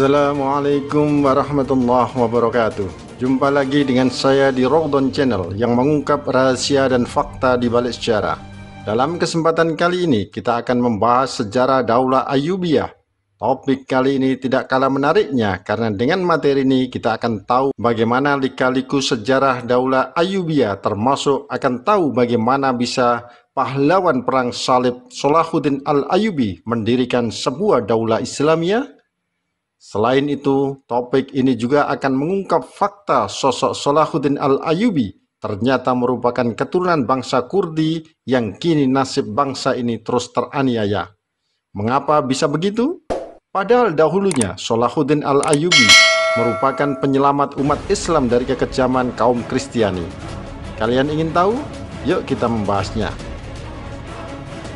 Assalamualaikum warahmatullahi wabarakatuh Jumpa lagi dengan saya di Rogdon Channel yang mengungkap rahasia dan fakta di balik sejarah Dalam kesempatan kali ini kita akan membahas sejarah Daulah Ayubiah. Topik kali ini tidak kalah menariknya karena dengan materi ini kita akan tahu bagaimana likaliku sejarah Daulah Ayubia termasuk akan tahu bagaimana bisa pahlawan perang salib Salahuddin Al-Ayubi mendirikan sebuah daulah Islamiyah Selain itu, topik ini juga akan mengungkap fakta sosok Salahuddin Al-Ayubi ternyata merupakan keturunan bangsa Kurdi yang kini nasib bangsa ini terus teraniaya. Mengapa bisa begitu? Padahal dahulunya Salahuddin Al-Ayubi merupakan penyelamat umat Islam dari kekejaman kaum Kristiani. Kalian ingin tahu? Yuk kita membahasnya.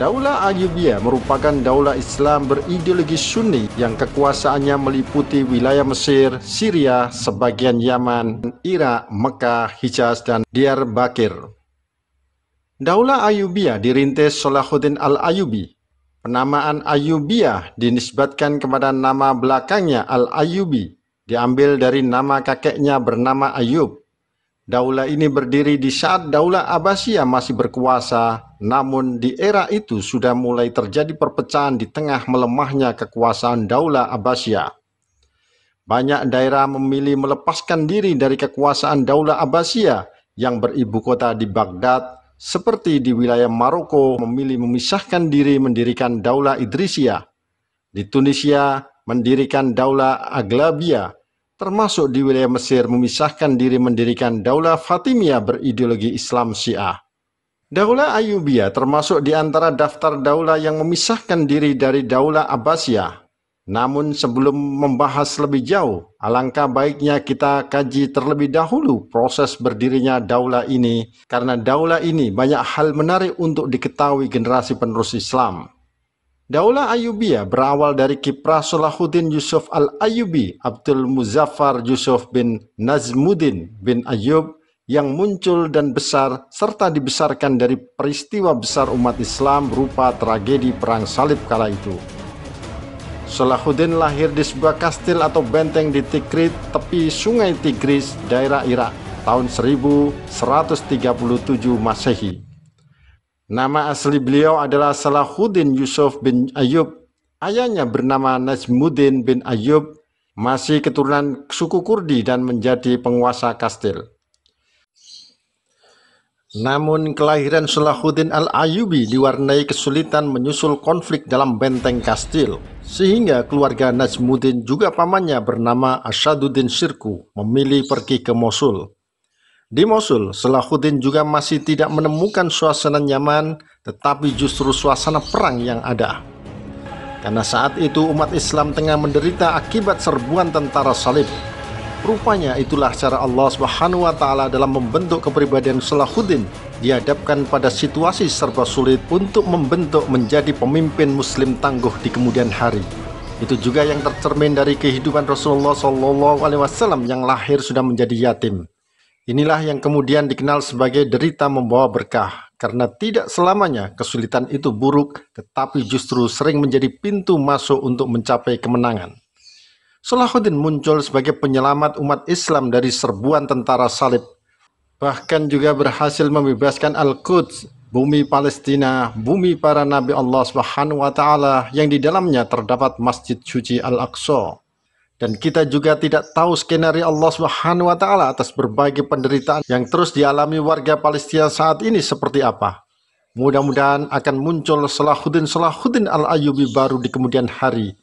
Daulah Ayubia merupakan daulah Islam berideologi Sunni yang kekuasaannya meliputi wilayah Mesir, Syria, sebagian Yaman, Irak, Mekah, Hijaz, dan Diyarbakir. Daulah Ayubia dirintis Salahuddin al ayubi Penamaan Ayubia dinisbatkan kepada nama belakangnya al ayubi diambil dari nama kakeknya bernama Ayub. Daulah ini berdiri di saat Daulah Abbasiyah masih berkuasa namun di era itu sudah mulai terjadi perpecahan di tengah melemahnya kekuasaan Daulah Abbasiyah. Banyak daerah memilih melepaskan diri dari kekuasaan Daulah Abbasiyah yang beribu kota di Baghdad, seperti di wilayah Maroko memilih memisahkan diri mendirikan Daulah Idrisia. Di Tunisia mendirikan Daulah Aglabia, termasuk di wilayah Mesir memisahkan diri mendirikan Daulah Fatimiyah berideologi Islam Syiah. Daulah Ayubia termasuk di antara daftar daulah yang memisahkan diri dari daulah Abbasiyah. Namun sebelum membahas lebih jauh, alangkah baiknya kita kaji terlebih dahulu proses berdirinya daulah ini karena daulah ini banyak hal menarik untuk diketahui generasi penerus Islam. Daulah Ayubia berawal dari kiprah Salahuddin Yusuf al Ayubi, Abdul Muzaffar Yusuf bin Nazmuddin bin Ayub yang muncul dan besar serta dibesarkan dari peristiwa besar umat Islam berupa tragedi perang salib kala itu. Salahuddin lahir di sebuah kastil atau benteng di Tikrit, tepi sungai Tigris, daerah Irak, tahun 1137 Masehi. Nama asli beliau adalah Salahuddin Yusuf bin Ayub. Ayahnya bernama Najmuddin bin Ayub, masih keturunan suku Kurdi dan menjadi penguasa kastil. Namun kelahiran Salahuddin Al-Ayubi diwarnai kesulitan menyusul konflik dalam benteng kastil sehingga keluarga Najmuddin juga pamannya bernama Asyaduddin Sirku memilih pergi ke Mosul. Di Mosul, Salahuddin juga masih tidak menemukan suasana nyaman tetapi justru suasana perang yang ada. Karena saat itu umat Islam tengah menderita akibat serbuan tentara salib Rupanya itulah cara Allah Subhanahu wa taala dalam membentuk kepribadian Salahuddin dihadapkan pada situasi serba sulit untuk membentuk menjadi pemimpin muslim tangguh di kemudian hari. Itu juga yang tercermin dari kehidupan Rasulullah Shallallahu alaihi wasallam yang lahir sudah menjadi yatim. Inilah yang kemudian dikenal sebagai derita membawa berkah karena tidak selamanya kesulitan itu buruk tetapi justru sering menjadi pintu masuk untuk mencapai kemenangan. Salahuddin muncul sebagai penyelamat umat Islam dari serbuan tentara salib. Bahkan juga berhasil membebaskan Al-Quds, bumi Palestina, bumi para Nabi Allah Subhanahu wa taala yang di dalamnya terdapat Masjid Suci Al-Aqsa. Dan kita juga tidak tahu skenario Allah Subhanahu wa taala atas berbagai penderitaan yang terus dialami warga Palestina saat ini seperti apa. Mudah-mudahan akan muncul Salahuddin Salahuddin Al-Ayyubi baru di kemudian hari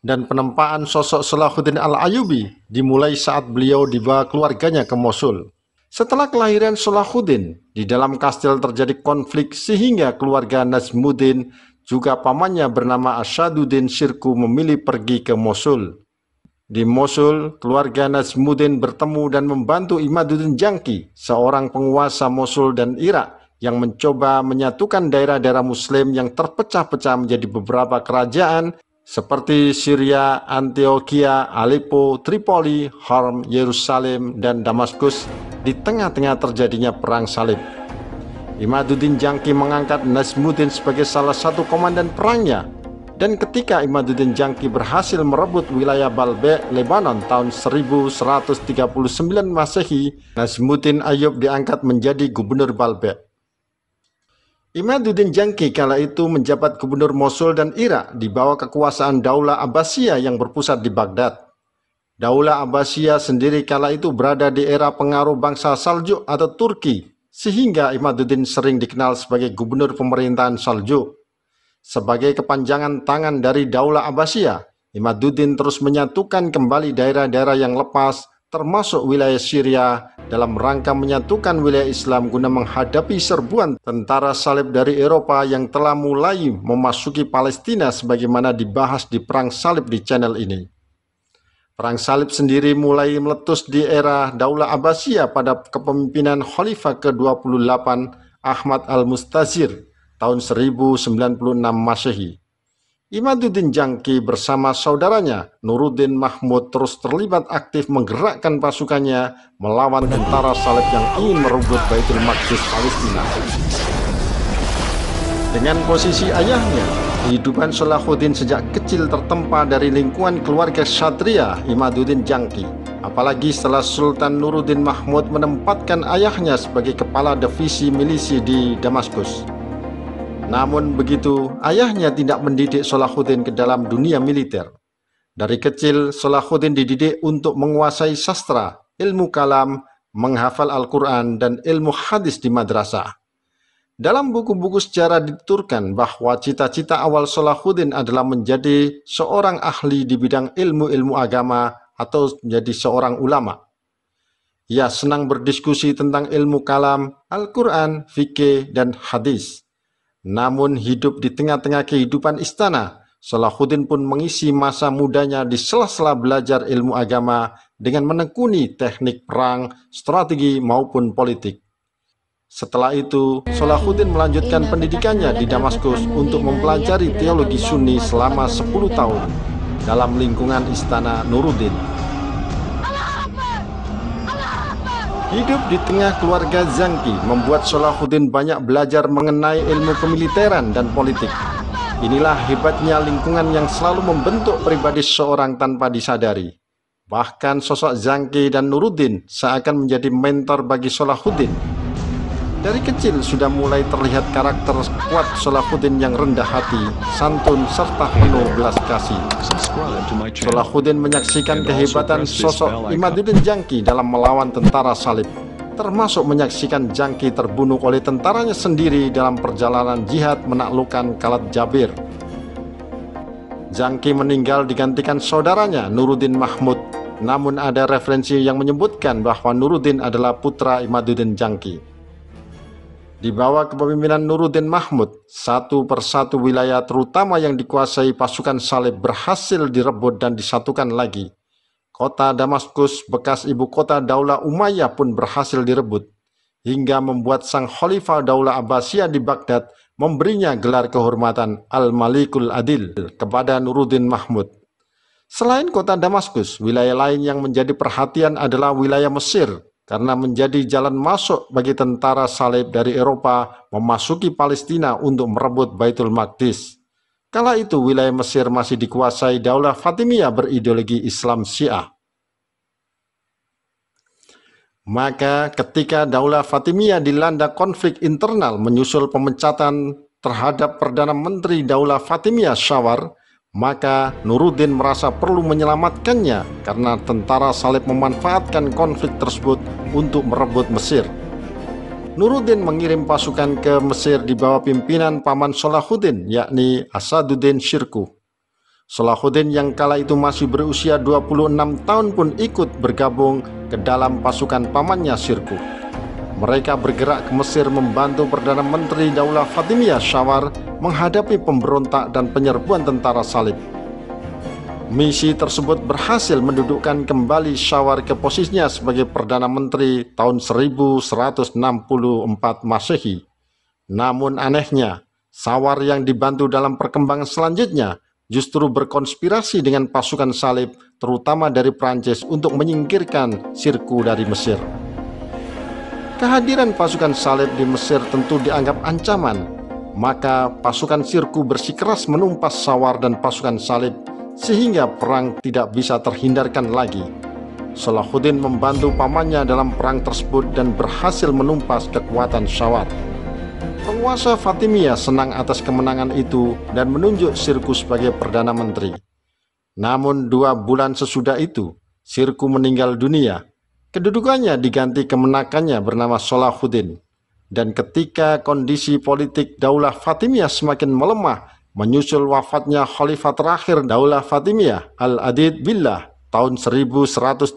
dan penempaan sosok Salahuddin Al-Ayubi dimulai saat beliau dibawa keluarganya ke Mosul. Setelah kelahiran Salahuddin, di dalam kastil terjadi konflik sehingga keluarga Nasmudin juga pamannya bernama Asyaduddin Sirku memilih pergi ke Mosul. Di Mosul, keluarga Nasmudin bertemu dan membantu Imaduddin Jangki, seorang penguasa Mosul dan Irak yang mencoba menyatukan daerah-daerah muslim yang terpecah-pecah menjadi beberapa kerajaan seperti Syria, Antioquia, Aleppo, Tripoli, Horm, Yerusalem, dan Damaskus di tengah-tengah terjadinya perang salib. Imaduddin Jangki mengangkat Nasmutin sebagai salah satu komandan perangnya dan ketika Imaduddin Jangki berhasil merebut wilayah Balbe, Lebanon tahun 1139 Masehi, Nazmuddin Ayub diangkat menjadi gubernur Balbe. Imaduddin Jangki kala itu menjabat gubernur Mosul dan Irak di bawah kekuasaan Daulah Abbasiyah yang berpusat di Baghdad. Daulah Abbasiyah sendiri kala itu berada di era pengaruh bangsa Saljuk atau Turki, sehingga Imaduddin sering dikenal sebagai gubernur pemerintahan Saljuk. Sebagai kepanjangan tangan dari Daulah Abbasiyah, Imaduddin terus menyatukan kembali daerah-daerah yang lepas termasuk wilayah Syria dalam rangka menyatukan wilayah Islam guna menghadapi serbuan tentara salib dari Eropa yang telah mulai memasuki Palestina sebagaimana dibahas di Perang Salib di channel ini. Perang Salib sendiri mulai meletus di era Daulah Abbasiyah pada kepemimpinan Khalifah ke-28 Ahmad Al-Mustazir tahun 1096 Masehi. Imaduddin Jangki bersama saudaranya Nuruddin Mahmud terus terlibat aktif menggerakkan pasukannya melawan tentara Salib yang ingin merebut Baitul Maqdis Palestina. Dengan posisi ayahnya, kehidupan Salahuddin sejak kecil tertempa dari lingkungan keluarga Satria Imaduddin Jangki. Apalagi setelah Sultan Nuruddin Mahmud menempatkan ayahnya sebagai kepala divisi milisi di Damaskus. Namun begitu, ayahnya tidak mendidik Salahuddin ke dalam dunia militer. Dari kecil, Salahuddin dididik untuk menguasai sastra, ilmu kalam, menghafal Al-Quran, dan ilmu hadis di madrasah. Dalam buku-buku sejarah diturkan bahwa cita-cita awal Salahuddin adalah menjadi seorang ahli di bidang ilmu-ilmu agama atau menjadi seorang ulama. Ia senang berdiskusi tentang ilmu kalam, Al-Quran, fikih, dan hadis. Namun hidup di tengah-tengah kehidupan istana, Salahuddin pun mengisi masa mudanya di sela-sela belajar ilmu agama dengan menekuni teknik perang, strategi maupun politik. Setelah itu, Salahuddin melanjutkan pendidikannya di Damaskus untuk mempelajari teologi Sunni selama 10 tahun dalam lingkungan istana Nuruddin. Hidup di tengah keluarga Zanki membuat Salahuddin banyak belajar mengenai ilmu kemiliteran dan politik. Inilah hebatnya lingkungan yang selalu membentuk pribadi seorang tanpa disadari. Bahkan sosok Zanki dan Nuruddin seakan menjadi mentor bagi Salahuddin dari kecil sudah mulai terlihat karakter kuat Salahuddin yang rendah hati, santun, serta penuh belas kasih. Salahuddin menyaksikan kehebatan sosok Imaduddin Jangki dalam melawan tentara salib, termasuk menyaksikan Jangki terbunuh oleh tentaranya sendiri dalam perjalanan jihad menaklukkan Kalat Jabir. Jangki meninggal digantikan saudaranya Nuruddin Mahmud, namun ada referensi yang menyebutkan bahwa Nuruddin adalah putra Imaduddin Jangki. Di bawah kepemimpinan Nuruddin Mahmud, satu persatu wilayah terutama yang dikuasai pasukan Saleh berhasil direbut dan disatukan lagi. Kota Damaskus, bekas ibu kota Daulah Umayyah pun berhasil direbut, hingga membuat sang Khalifah Daulah Abbasiyah di Baghdad memberinya gelar kehormatan Al-Malikul Adil kepada Nuruddin Mahmud. Selain kota Damaskus, wilayah lain yang menjadi perhatian adalah wilayah Mesir, karena menjadi jalan masuk bagi tentara salib dari Eropa memasuki Palestina untuk merebut Baitul Maqdis. Kala itu wilayah Mesir masih dikuasai Daulah Fatimiyah berideologi Islam Syiah. Maka ketika Daulah Fatimiyah dilanda konflik internal menyusul pemecatan terhadap Perdana Menteri Daulah Fatimiyah Syawar, maka Nuruddin merasa perlu menyelamatkannya karena tentara Salib memanfaatkan konflik tersebut untuk merebut Mesir. Nuruddin mengirim pasukan ke Mesir di bawah pimpinan paman Salahuddin, yakni Asaduddin Syirku. Salahuddin yang kala itu masih berusia 26 tahun pun ikut bergabung ke dalam pasukan pamannya Syirku. Mereka bergerak ke Mesir membantu Perdana Menteri Daulah Fatimiyah Syawar menghadapi pemberontak dan penyerbuan tentara salib. Misi tersebut berhasil mendudukkan kembali Syawar ke posisinya sebagai Perdana Menteri tahun 1164 Masehi. Namun anehnya, Syawar yang dibantu dalam perkembangan selanjutnya justru berkonspirasi dengan pasukan salib terutama dari Prancis untuk menyingkirkan sirku dari Mesir. Kehadiran pasukan Salib di Mesir tentu dianggap ancaman, maka pasukan Sirku bersikeras menumpas Sawar dan pasukan Salib sehingga perang tidak bisa terhindarkan lagi. Salahuddin membantu pamannya dalam perang tersebut dan berhasil menumpas kekuatan Sawar. Penguasa Fatimiyah senang atas kemenangan itu dan menunjuk Sirku sebagai Perdana Menteri. Namun dua bulan sesudah itu, Sirku meninggal dunia Kedudukannya diganti kemenakannya bernama Solahuddin. Dan ketika kondisi politik Daulah Fatimiyah semakin melemah, menyusul wafatnya khalifah terakhir Daulah Fatimiyah Al-Adid Billah tahun 1171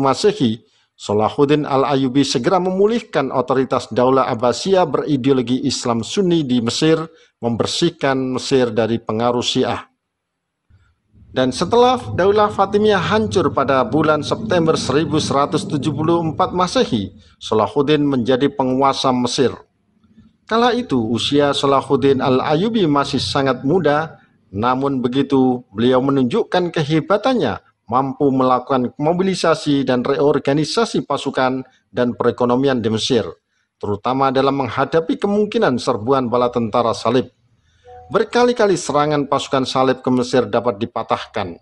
Masehi, Solahuddin Al-Ayubi segera memulihkan otoritas Daulah Abbasiyah berideologi Islam Sunni di Mesir, membersihkan Mesir dari pengaruh Syiah. Dan setelah Daulah Fatimiyah hancur pada bulan September 1174 Masehi, Salahuddin menjadi penguasa Mesir. Kala itu usia Salahuddin Al-Ayubi masih sangat muda, namun begitu beliau menunjukkan kehebatannya mampu melakukan mobilisasi dan reorganisasi pasukan dan perekonomian di Mesir, terutama dalam menghadapi kemungkinan serbuan bala tentara salib. Berkali-kali serangan pasukan Salib ke Mesir dapat dipatahkan.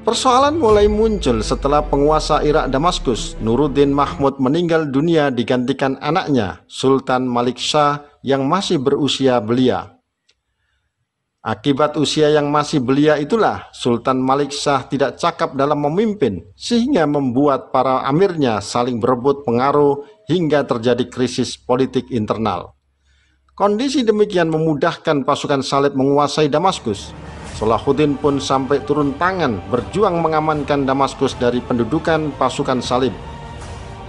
Persoalan mulai muncul setelah penguasa Irak Damaskus, Nuruddin Mahmud meninggal dunia digantikan anaknya, Sultan Malik Shah yang masih berusia belia. Akibat usia yang masih belia itulah, Sultan Malik Shah tidak cakap dalam memimpin, sehingga membuat para amirnya saling berebut pengaruh hingga terjadi krisis politik internal. Kondisi demikian memudahkan pasukan Salib menguasai Damaskus. Salahuddin pun sampai turun tangan berjuang mengamankan Damaskus dari pendudukan pasukan Salib.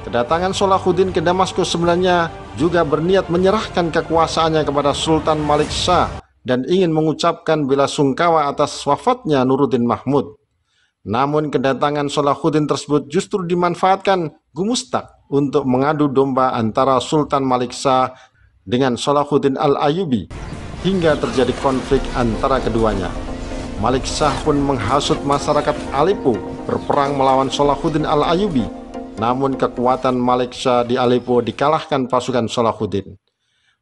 Kedatangan Salahuddin ke Damaskus sebenarnya juga berniat menyerahkan kekuasaannya kepada Sultan Malik Shah dan ingin mengucapkan bela sungkawa atas wafatnya Nuruddin Mahmud. Namun kedatangan Salahuddin tersebut justru dimanfaatkan Gumustak untuk mengadu domba antara Sultan Malik Shah dengan Salahuddin Al-Ayubi hingga terjadi konflik antara keduanya. Malik Shah pun menghasut masyarakat Aleppo berperang melawan Salahuddin Al-Ayubi. Namun kekuatan Malik Shah di Aleppo dikalahkan pasukan Salahuddin.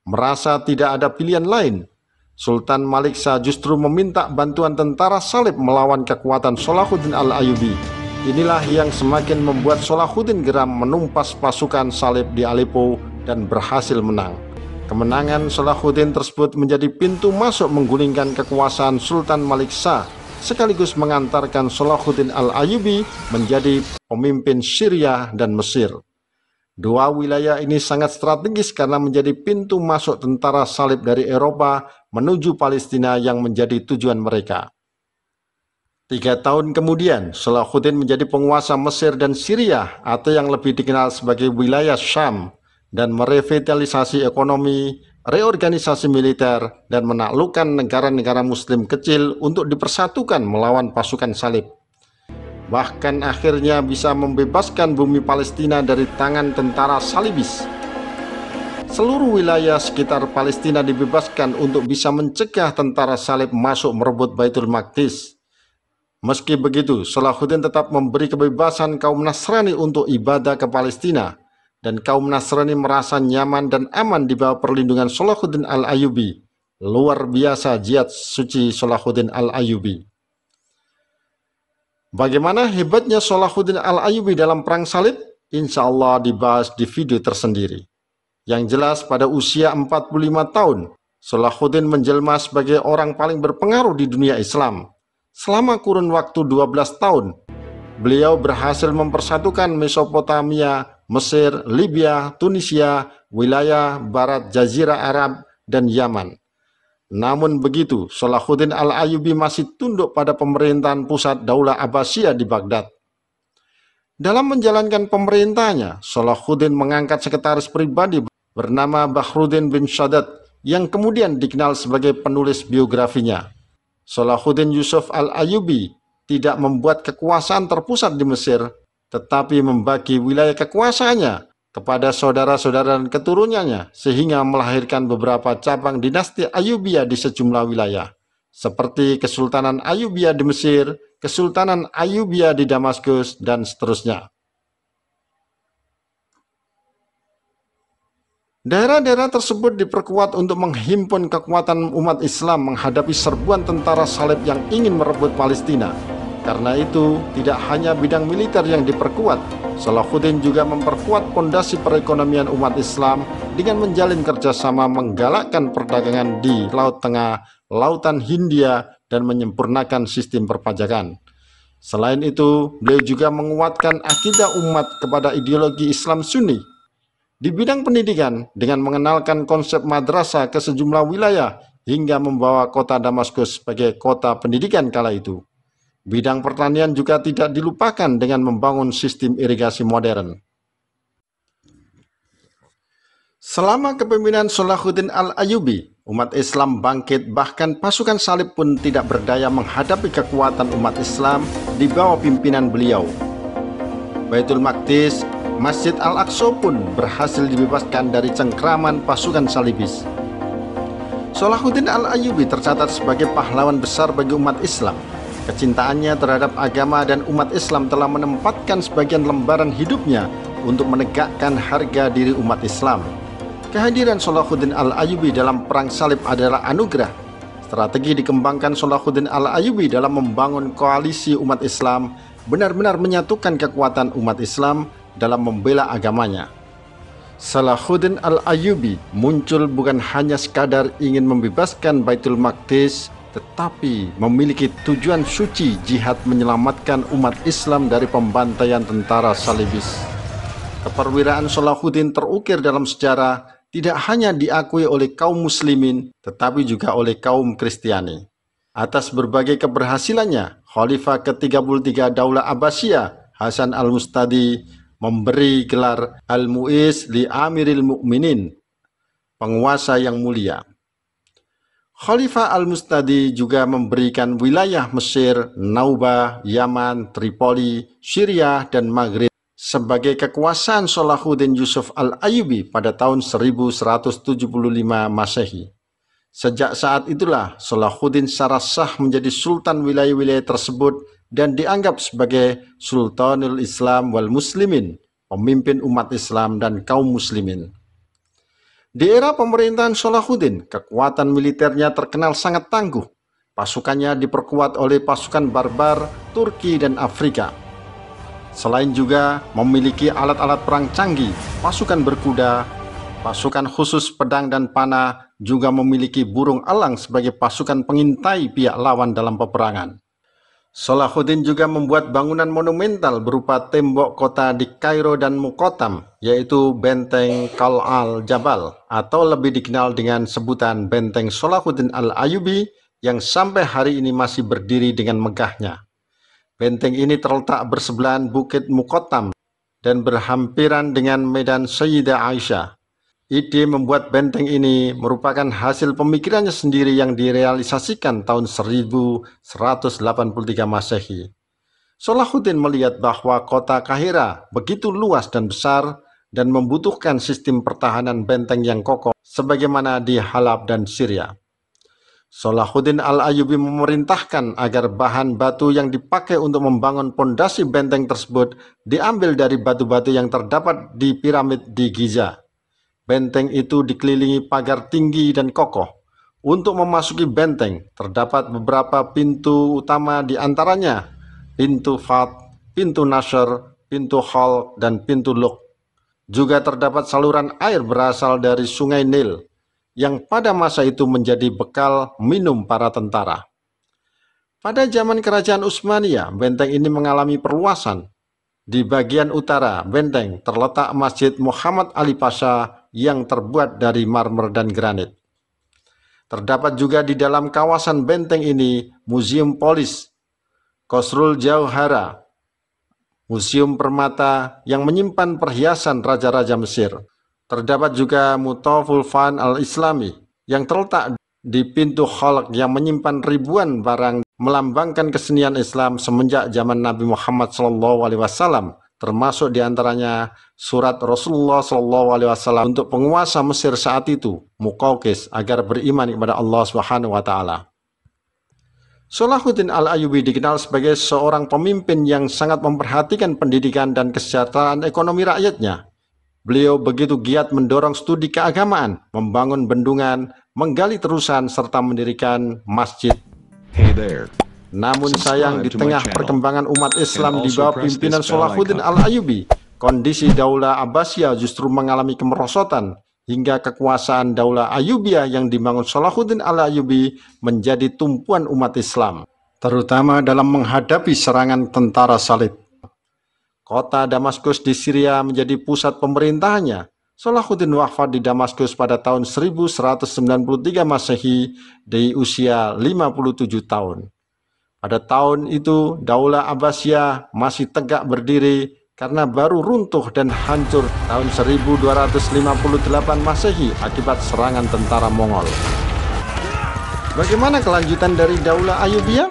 Merasa tidak ada pilihan lain, Sultan Malik Shah justru meminta bantuan tentara salib melawan kekuatan Salahuddin Al-Ayubi. Inilah yang semakin membuat Salahuddin geram menumpas pasukan salib di Aleppo dan berhasil menang. Kemenangan Salahuddin tersebut menjadi pintu masuk menggulingkan kekuasaan Sultan Malik Shah sekaligus mengantarkan Salahuddin Al-Ayubi menjadi pemimpin Syria dan Mesir. Dua wilayah ini sangat strategis karena menjadi pintu masuk tentara salib dari Eropa menuju Palestina yang menjadi tujuan mereka. Tiga tahun kemudian, Salahuddin menjadi penguasa Mesir dan Syria atau yang lebih dikenal sebagai wilayah Syam dan merevitalisasi ekonomi, reorganisasi militer, dan menaklukkan negara-negara muslim kecil untuk dipersatukan melawan pasukan salib. Bahkan akhirnya bisa membebaskan bumi Palestina dari tangan tentara salibis. Seluruh wilayah sekitar Palestina dibebaskan untuk bisa mencegah tentara salib masuk merebut Baitul Maqdis. Meski begitu, Salahuddin tetap memberi kebebasan kaum Nasrani untuk ibadah ke Palestina dan kaum Nasrani merasa nyaman dan aman di bawah perlindungan Salahuddin Al-Ayubi. Luar biasa jihad suci Salahuddin Al-Ayubi. Bagaimana hebatnya Salahuddin Al-Ayubi dalam perang salib? Insya Allah dibahas di video tersendiri. Yang jelas pada usia 45 tahun, Salahuddin menjelma sebagai orang paling berpengaruh di dunia Islam. Selama kurun waktu 12 tahun, beliau berhasil mempersatukan Mesopotamia, Mesir, Libya, Tunisia, wilayah barat Jazirah Arab, dan Yaman. Namun begitu, Salahuddin Al-Ayubi masih tunduk pada pemerintahan pusat Daulah Abbasiyah di Baghdad. Dalam menjalankan pemerintahnya, Salahuddin mengangkat sekretaris pribadi bernama Bahruddin bin Shadat yang kemudian dikenal sebagai penulis biografinya. Salahuddin Yusuf Al-Ayubi tidak membuat kekuasaan terpusat di Mesir, tetapi membagi wilayah kekuasaannya kepada saudara-saudara dan keturunannya, sehingga melahirkan beberapa cabang dinasti Ayubia di sejumlah wilayah, seperti Kesultanan Ayubia di Mesir, Kesultanan Ayubia di Damaskus, dan seterusnya. Daerah-daerah tersebut diperkuat untuk menghimpun kekuatan umat Islam menghadapi serbuan tentara salib yang ingin merebut Palestina karena itu, tidak hanya bidang militer yang diperkuat, Salahuddin juga memperkuat pondasi perekonomian umat Islam dengan menjalin kerjasama menggalakkan perdagangan di Laut Tengah, Lautan Hindia, dan menyempurnakan sistem perpajakan. Selain itu, beliau juga menguatkan akidah umat kepada ideologi Islam Sunni. Di bidang pendidikan, dengan mengenalkan konsep madrasah ke sejumlah wilayah, hingga membawa kota Damaskus sebagai kota pendidikan kala itu. Bidang pertanian juga tidak dilupakan dengan membangun sistem irigasi modern. Selama kepemimpinan Solahuddin Al-Ayubi, umat Islam bangkit bahkan pasukan salib pun tidak berdaya menghadapi kekuatan umat Islam di bawah pimpinan beliau. Baitul Maqdis, Masjid Al-Aqsa pun berhasil dibebaskan dari cengkraman pasukan salibis. Solahuddin Al-Ayubi tercatat sebagai pahlawan besar bagi umat Islam Kecintaannya terhadap agama dan umat Islam telah menempatkan sebagian lembaran hidupnya untuk menegakkan harga diri umat Islam. Kehadiran Salahuddin Al-Ayubi dalam Perang Salib adalah anugerah. Strategi dikembangkan Salahuddin Al-Ayubi dalam membangun koalisi umat Islam benar-benar menyatukan kekuatan umat Islam dalam membela agamanya. Salahuddin Al-Ayubi muncul bukan hanya sekadar ingin membebaskan Baitul Maqdis tetapi memiliki tujuan suci jihad menyelamatkan umat Islam dari pembantaian tentara salibis. Keperwiraan Salahuddin terukir dalam sejarah tidak hanya diakui oleh kaum muslimin tetapi juga oleh kaum Kristiani. Atas berbagai keberhasilannya, Khalifah ke-33 Daulah Abbasiyah Hasan al-Mustadi memberi gelar Al-Mu'iz li Amiril Mu'minin, penguasa yang mulia. Khalifah Al-Mustadi juga memberikan wilayah Mesir, Nauba, Yaman, Tripoli, Syria, dan Maghrib sebagai kekuasaan Salahuddin Yusuf Al-Ayubi pada tahun 1175 Masehi. Sejak saat itulah Salahuddin secara sah menjadi sultan wilayah-wilayah tersebut dan dianggap sebagai Sultanul Islam wal Muslimin, pemimpin umat Islam dan kaum muslimin. Di era pemerintahan Salahuddin, kekuatan militernya terkenal sangat tangguh. Pasukannya diperkuat oleh pasukan barbar Turki dan Afrika. Selain juga memiliki alat-alat perang canggih, pasukan berkuda, pasukan khusus pedang dan panah, juga memiliki burung elang sebagai pasukan pengintai pihak lawan dalam peperangan. Solahuddin juga membuat bangunan monumental berupa tembok kota di Kairo dan Mukotam, yaitu Benteng Kal al-Jabal atau lebih dikenal dengan sebutan Benteng Solahuddin al-Ayubi yang sampai hari ini masih berdiri dengan megahnya. Benteng ini terletak bersebelahan Bukit Mukotam dan berhampiran dengan Medan Sayyidah Aisyah. Ide membuat benteng ini merupakan hasil pemikirannya sendiri yang direalisasikan tahun 1183 Masehi. Solahuddin melihat bahwa kota Kahira begitu luas dan besar dan membutuhkan sistem pertahanan benteng yang kokoh sebagaimana di Halab dan Syria. Solahuddin Al-Ayubi memerintahkan agar bahan batu yang dipakai untuk membangun pondasi benteng tersebut diambil dari batu-batu yang terdapat di piramid di Giza. Benteng itu dikelilingi pagar tinggi dan kokoh. Untuk memasuki benteng, terdapat beberapa pintu utama di antaranya pintu Fat, pintu Nasr, pintu Hall, dan pintu Luk. Juga terdapat saluran air berasal dari sungai Nil, yang pada masa itu menjadi bekal minum para tentara. Pada zaman kerajaan Utsmania, benteng ini mengalami perluasan. Di bagian utara benteng terletak Masjid Muhammad Ali Pasha yang terbuat dari marmer dan granit. Terdapat juga di dalam kawasan benteng ini Museum Polis, Kosrul Jauhara, Museum Permata yang menyimpan perhiasan Raja-Raja Mesir. Terdapat juga Mutoful Fan al-Islami yang terletak di pintu kholak yang menyimpan ribuan barang melambangkan kesenian Islam semenjak zaman Nabi Muhammad SAW termasuk diantaranya surat Rasulullah Shallallahu Alaihi Wasallam untuk penguasa Mesir saat itu, Mukaukes agar beriman kepada Allah Subhanahu Wa Taala. Salahuddin Al-Ayubi dikenal sebagai seorang pemimpin yang sangat memperhatikan pendidikan dan kesejahteraan ekonomi rakyatnya. Beliau begitu giat mendorong studi keagamaan, membangun bendungan, menggali terusan, serta mendirikan masjid. Hey there. Namun sayang di tengah perkembangan umat Islam di bawah pimpinan Salahuddin Al-Ayubi, kondisi Daulah Abbasiyah justru mengalami kemerosotan hingga kekuasaan Daulah Ayubiyah yang dibangun Salahuddin Al-Ayubi menjadi tumpuan umat Islam, terutama dalam menghadapi serangan tentara salib. Kota Damaskus di Syria menjadi pusat pemerintahannya, Salahuddin wafat di Damaskus pada tahun 1193 Masehi di usia 57 tahun. Pada tahun itu Daulah Abbasiyah masih tegak berdiri karena baru runtuh dan hancur tahun 1258 Masehi akibat serangan tentara Mongol. Bagaimana kelanjutan dari Daulah Ayubiyah?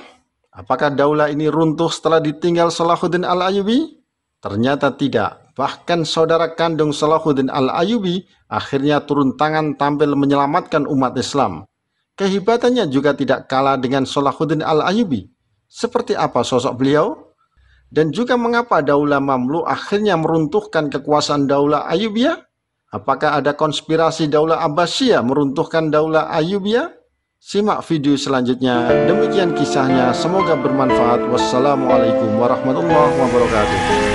Apakah daulah ini runtuh setelah ditinggal Salahuddin Al-Ayubi? Ternyata tidak. Bahkan saudara kandung Salahuddin Al-Ayubi akhirnya turun tangan tampil menyelamatkan umat Islam. Kehibatannya juga tidak kalah dengan Salahuddin Al-Ayubi seperti apa sosok beliau dan juga mengapa Daulah Mamlu akhirnya meruntuhkan kekuasaan Daulah Ayubia? Apakah ada konspirasi Daulah Abbasiyah meruntuhkan Daulah Ayubia? Simak video selanjutnya. Demikian kisahnya, semoga bermanfaat. Wassalamualaikum warahmatullahi wabarakatuh.